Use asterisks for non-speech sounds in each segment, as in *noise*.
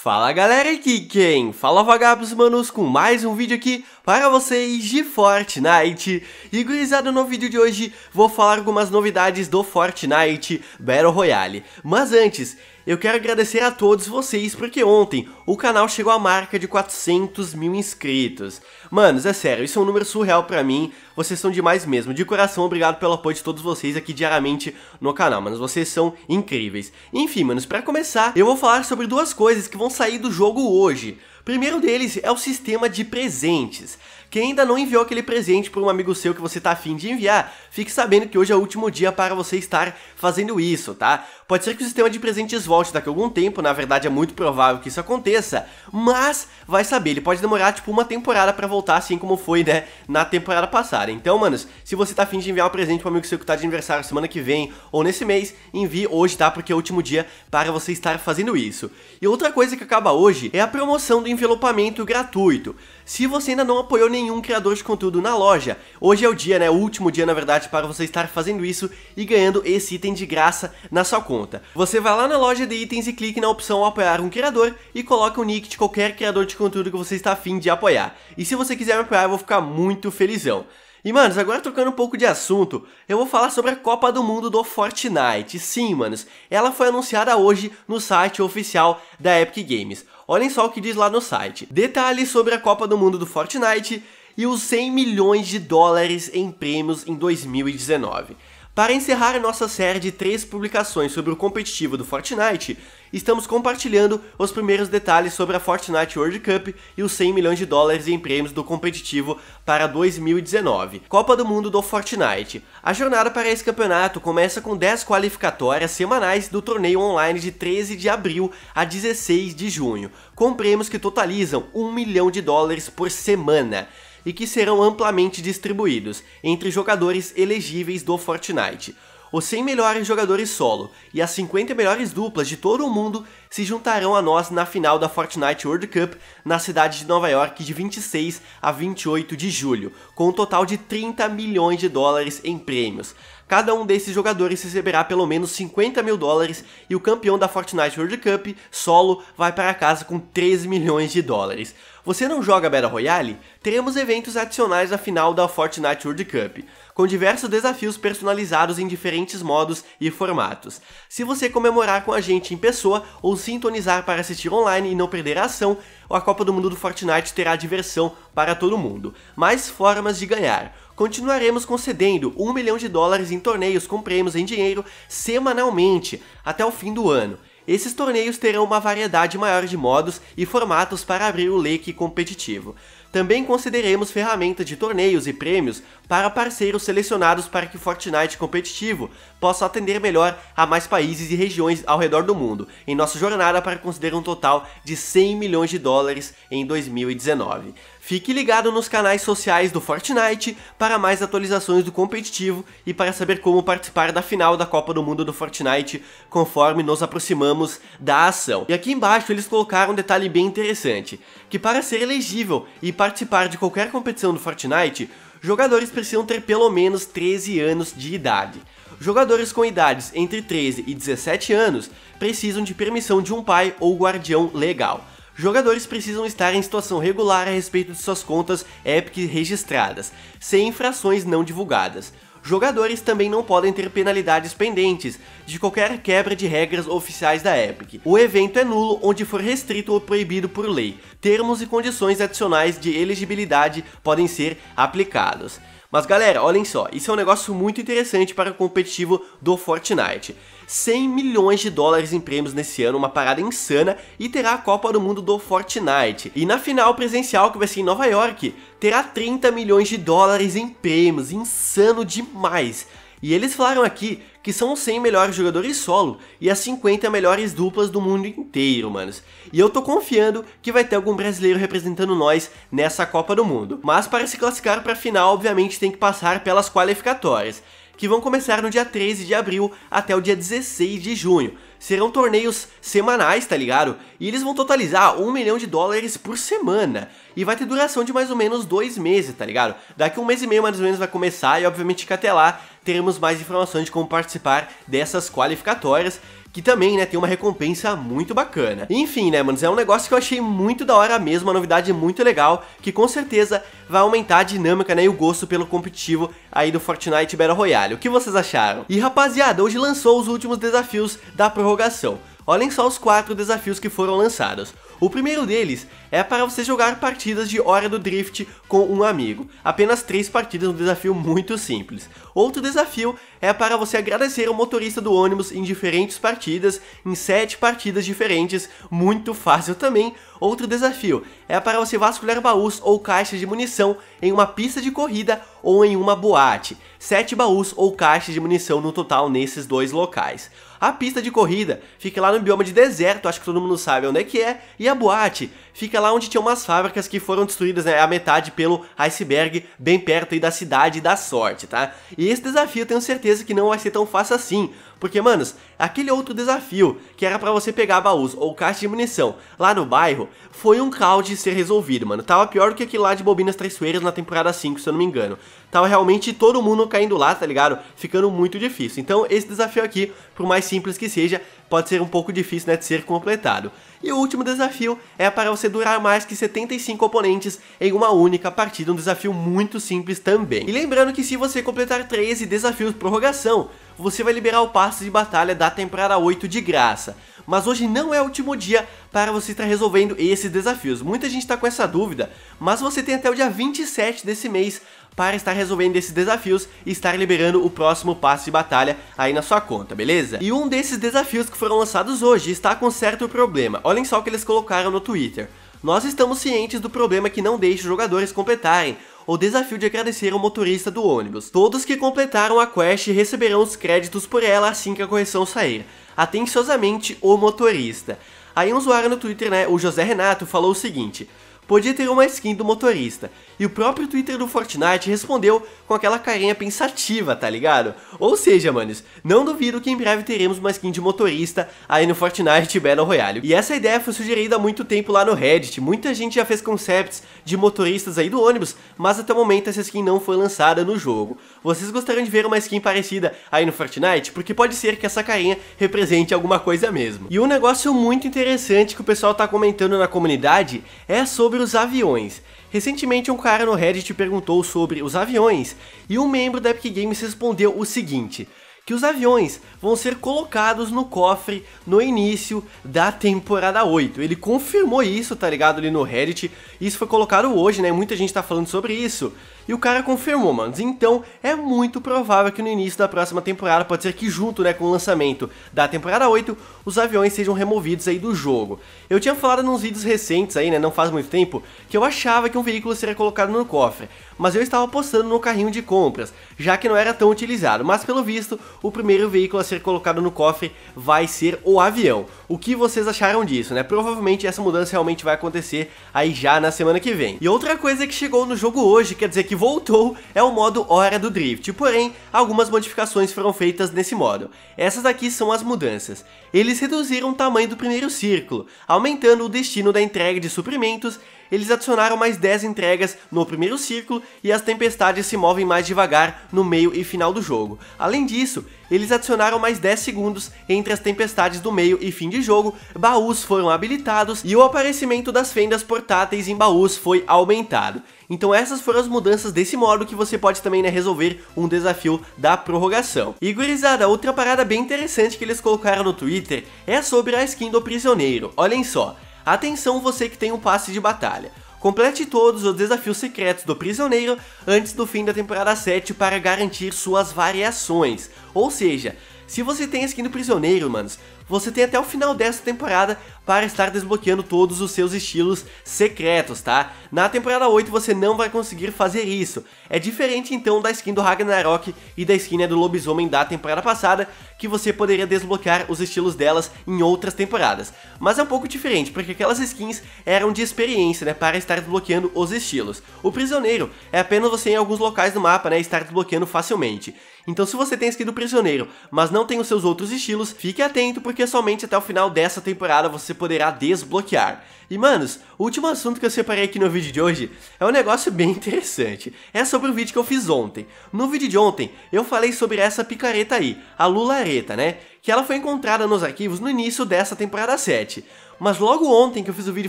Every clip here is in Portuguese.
Fala galera, aqui quem? Fala vagabos manos com mais um vídeo aqui para vocês de Fortnite E gurizada, no vídeo de hoje vou falar algumas novidades do Fortnite Battle Royale Mas antes, eu quero agradecer a todos vocês, porque ontem o canal chegou à marca de 400 mil inscritos. Manos, é sério, isso é um número surreal pra mim, vocês são demais mesmo. De coração, obrigado pelo apoio de todos vocês aqui diariamente no canal, manos, vocês são incríveis. Enfim, manos, pra começar, eu vou falar sobre duas coisas que vão sair do jogo hoje. primeiro deles é o sistema de presentes. Quem ainda não enviou aquele presente para um amigo seu que você tá afim de enviar, fique sabendo que hoje é o último dia para você estar fazendo isso, tá? Pode ser que o sistema de presentes volte daqui a algum tempo, na verdade é muito provável que isso aconteça, mas vai saber, ele pode demorar tipo uma temporada para voltar, assim como foi, né, na temporada passada. Então, manos, se você tá afim de enviar um presente para um amigo seu que tá de aniversário semana que vem ou nesse mês, envie hoje, tá? Porque é o último dia para você estar fazendo isso. E outra coisa que acaba hoje é a promoção do envelopamento gratuito. Se você ainda não apoiou nenhum criador de conteúdo na loja. Hoje é o dia, né? O último dia, na verdade, para você estar fazendo isso e ganhando esse item de graça na sua conta. Você vai lá na loja de itens e clique na opção apoiar um criador e coloca o nick de qualquer criador de conteúdo que você está afim de apoiar. E se você quiser me apoiar, eu vou ficar muito felizão. E, manos, agora trocando um pouco de assunto, eu vou falar sobre a Copa do Mundo do Fortnite. Sim, manos, ela foi anunciada hoje no site oficial da Epic Games. Olhem só o que diz lá no site. Detalhes sobre a Copa do Mundo do Fortnite e os 100 milhões de dólares em prêmios em 2019. Para encerrar nossa série de três publicações sobre o competitivo do Fortnite, estamos compartilhando os primeiros detalhes sobre a Fortnite World Cup e os 100 milhões de dólares em prêmios do competitivo para 2019. Copa do Mundo do Fortnite. A jornada para esse campeonato começa com 10 qualificatórias semanais do torneio online de 13 de abril a 16 de junho, com prêmios que totalizam 1 milhão de dólares por semana e que serão amplamente distribuídos entre jogadores elegíveis do Fortnite os 100 melhores jogadores solo e as 50 melhores duplas de todo o mundo se juntarão a nós na final da Fortnite World Cup na cidade de Nova York de 26 a 28 de julho, com um total de 30 milhões de dólares em prêmios. Cada um desses jogadores receberá pelo menos 50 mil dólares e o campeão da Fortnite World Cup solo vai para casa com 3 milhões de dólares você não joga Battle Royale? Teremos eventos adicionais na final da Fortnite World Cup, com diversos desafios personalizados em diferentes modos e formatos. Se você comemorar com a gente em pessoa ou sintonizar para assistir online e não perder a ação, a Copa do Mundo do Fortnite terá diversão para todo mundo. Mais formas de ganhar. Continuaremos concedendo 1 milhão de dólares em torneios com prêmios em dinheiro semanalmente até o fim do ano. Esses torneios terão uma variedade maior de modos e formatos para abrir o leque competitivo. Também consideremos ferramentas de torneios e prêmios para parceiros selecionados para que Fortnite competitivo possa atender melhor a mais países e regiões ao redor do mundo, em nossa jornada para considerar um total de 100 milhões de dólares em 2019. Fique ligado nos canais sociais do Fortnite para mais atualizações do competitivo e para saber como participar da final da Copa do Mundo do Fortnite conforme nos aproximamos da ação. E aqui embaixo eles colocaram um detalhe bem interessante, que para ser elegível e participar de qualquer competição do Fortnite, jogadores precisam ter pelo menos 13 anos de idade. Jogadores com idades entre 13 e 17 anos precisam de permissão de um pai ou guardião legal. Jogadores precisam estar em situação regular a respeito de suas contas Epic registradas, sem infrações não divulgadas. Jogadores também não podem ter penalidades pendentes de qualquer quebra de regras oficiais da Epic. O evento é nulo onde for restrito ou proibido por lei. Termos e condições adicionais de elegibilidade podem ser aplicados. Mas galera, olhem só, isso é um negócio muito interessante para o competitivo do Fortnite. 100 milhões de dólares em prêmios nesse ano, uma parada insana, e terá a Copa do Mundo do Fortnite. E na final presencial, que vai ser em Nova York, terá 30 milhões de dólares em prêmios, insano demais. E eles falaram aqui que são os 100 melhores jogadores solo e as 50 melhores duplas do mundo inteiro, manos. E eu tô confiando que vai ter algum brasileiro representando nós nessa Copa do Mundo. Mas para se classificar para a final, obviamente tem que passar pelas qualificatórias, que vão começar no dia 13 de abril até o dia 16 de junho serão torneios semanais, tá ligado? E eles vão totalizar um milhão de dólares por semana. E vai ter duração de mais ou menos dois meses, tá ligado? Daqui um mês e meio mais ou menos vai começar e obviamente que até lá teremos mais informações de como participar dessas qualificatórias que também, né, tem uma recompensa muito bacana. Enfim, né, manos, é um negócio que eu achei muito da hora mesmo, uma novidade muito legal, que com certeza vai aumentar a dinâmica, né, e o gosto pelo competitivo aí do Fortnite Battle Royale. O que vocês acharam? E rapaziada, hoje lançou os últimos desafios da prorrogação. Olhem só os quatro desafios que foram lançados. O primeiro deles é para você jogar partidas de Hora do Drift com um amigo. Apenas três partidas, um desafio muito simples. Outro desafio é para você agradecer o motorista do ônibus em diferentes partidas, em sete partidas diferentes, muito fácil também. Outro desafio é para você vasculhar baús ou caixas de munição em uma pista de corrida ou em uma boate, 7 baús ou caixas de munição no total nesses dois locais. A pista de corrida fica lá no bioma de deserto, acho que todo mundo sabe onde é que é, e a boate fica lá onde tinha umas fábricas que foram destruídas né, a metade pelo iceberg, bem perto aí da cidade da sorte, tá? E esse desafio eu tenho certeza que não vai ser tão fácil assim, porque, manos, aquele outro desafio, que era para você pegar baús ou caixa de munição lá no bairro, foi um caos de ser resolvido, mano. Tava pior do que aquilo lá de Bobinas Traiçoeiras na temporada 5, se eu não me engano tava realmente todo mundo caindo lá, tá ligado? Ficando muito difícil. Então esse desafio aqui, por mais simples que seja, pode ser um pouco difícil né, de ser completado. E o último desafio é para você durar mais que 75 oponentes em uma única partida, um desafio muito simples também. E lembrando que se você completar 13 desafios prorrogação, você vai liberar o passe de batalha da temporada 8 de graça. Mas hoje não é o último dia para você estar resolvendo esses desafios. Muita gente está com essa dúvida, mas você tem até o dia 27 desse mês para estar resolvendo esses desafios e estar liberando o próximo passe de batalha aí na sua conta, beleza? E um desses desafios que foram lançados hoje está com certo problema. Olhem só o que eles colocaram no Twitter. Nós estamos cientes do problema que não deixa os jogadores completarem o desafio de agradecer ao motorista do ônibus. Todos que completaram a quest receberão os créditos por ela assim que a correção sair. Atenciosamente, o motorista. Aí um usuário no Twitter, né, o José Renato, falou o seguinte podia ter uma skin do motorista. E o próprio Twitter do Fortnite respondeu com aquela carinha pensativa, tá ligado? Ou seja, manos, não duvido que em breve teremos uma skin de motorista aí no Fortnite Battle Royale. E essa ideia foi sugerida há muito tempo lá no Reddit, muita gente já fez concepts de motoristas aí do ônibus, mas até o momento essa skin não foi lançada no jogo. Vocês gostariam de ver uma skin parecida aí no Fortnite? Porque pode ser que essa carinha represente alguma coisa mesmo. E um negócio muito interessante que o pessoal tá comentando na comunidade é sobre sobre os aviões. Recentemente um cara no Reddit perguntou sobre os aviões e um membro da Epic Games respondeu o seguinte: que os aviões vão ser colocados no cofre no início da temporada 8. Ele confirmou isso, tá ligado, ali no Reddit. Isso foi colocado hoje, né? Muita gente tá falando sobre isso. E o cara confirmou, mano. Então, é muito provável que no início da próxima temporada, pode ser que junto, né, com o lançamento da temporada 8, os aviões sejam removidos aí do jogo. Eu tinha falado nos vídeos recentes aí, né, não faz muito tempo, que eu achava que um veículo seria colocado no cofre, mas eu estava postando no carrinho de compras, já que não era tão utilizado, mas pelo visto o primeiro veículo a ser colocado no cofre vai ser o avião. O que vocês acharam disso, né? Provavelmente essa mudança realmente vai acontecer aí já na semana que vem. E outra coisa que chegou no jogo hoje, quer dizer que voltou, é o modo Hora do Drift, porém algumas modificações foram feitas nesse modo. Essas aqui são as mudanças. Eles reduziram o tamanho do primeiro círculo, aumentando o destino da entrega de suprimentos eles adicionaram mais 10 entregas no primeiro círculo e as tempestades se movem mais devagar no meio e final do jogo. Além disso, eles adicionaram mais 10 segundos entre as tempestades do meio e fim de jogo, baús foram habilitados e o aparecimento das fendas portáteis em baús foi aumentado. Então essas foram as mudanças desse modo que você pode também né, resolver um desafio da prorrogação. E gurizada, outra parada bem interessante que eles colocaram no Twitter é sobre a skin do prisioneiro, olhem só. Atenção você que tem um passe de batalha. Complete todos os desafios secretos do prisioneiro antes do fim da temporada 7 para garantir suas variações. Ou seja, se você tem a skin do prisioneiro, manos, você tem até o final dessa temporada para estar desbloqueando todos os seus estilos secretos, tá? Na temporada 8 você não vai conseguir fazer isso. É diferente então da skin do Ragnarok e da skin né, do Lobisomem da temporada passada, que você poderia desbloquear os estilos delas em outras temporadas. Mas é um pouco diferente, porque aquelas skins eram de experiência, né, para estar desbloqueando os estilos. O prisioneiro é apenas você em alguns locais do mapa, né, estar desbloqueando facilmente. Então se você tem a skin do prisioneiro, mas não tem os seus outros estilos, fique atento porque porque somente até o final dessa temporada você poderá desbloquear. E manos, o último assunto que eu separei aqui no vídeo de hoje é um negócio bem *laughs* interessante. É sobre o vídeo que eu fiz ontem. No vídeo de ontem, eu falei sobre essa picareta aí, a lulareta, né? que ela foi encontrada nos arquivos no início dessa temporada 7. Mas logo ontem que eu fiz o vídeo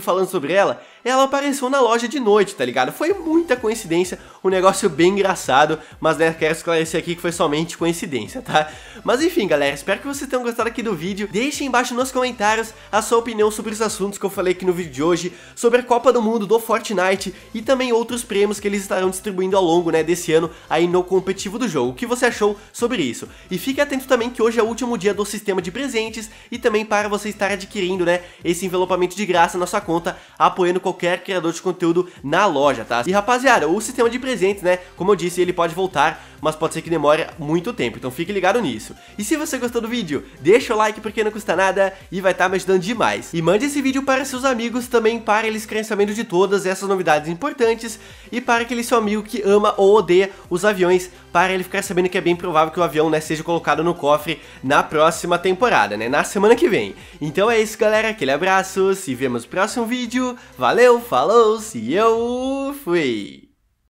falando sobre ela, ela apareceu na loja de noite, tá ligado? Foi muita coincidência, um negócio bem engraçado, mas né, quero esclarecer aqui que foi somente coincidência, tá? Mas enfim, galera, espero que vocês tenham gostado aqui do vídeo. Deixem embaixo nos comentários a sua opinião sobre os assuntos que eu falei aqui no vídeo de hoje, sobre a Copa do Mundo do Fortnite e também outros prêmios que eles estarão distribuindo ao longo, né, desse ano aí no competitivo do jogo. O que você achou sobre isso? E fique atento também que hoje é o último dia do do sistema de presentes e também para você estar adquirindo, né, esse envelopamento de graça na sua conta, apoiando qualquer criador de conteúdo na loja, tá? E rapaziada, o sistema de presentes, né, como eu disse, ele pode voltar, mas pode ser que demore muito tempo, então fique ligado nisso. E se você gostou do vídeo, deixa o like porque não custa nada e vai estar tá me ajudando demais. E mande esse vídeo para seus amigos também para eles querem sabendo de todas essas novidades importantes e para aquele seu amigo que ama ou odeia os aviões para ele ficar sabendo que é bem provável que o avião né, seja colocado no cofre na próxima temporada, né, na semana que vem. Então é isso, galera, aquele abraço, se vemos no próximo vídeo, valeu, falou, se eu fui!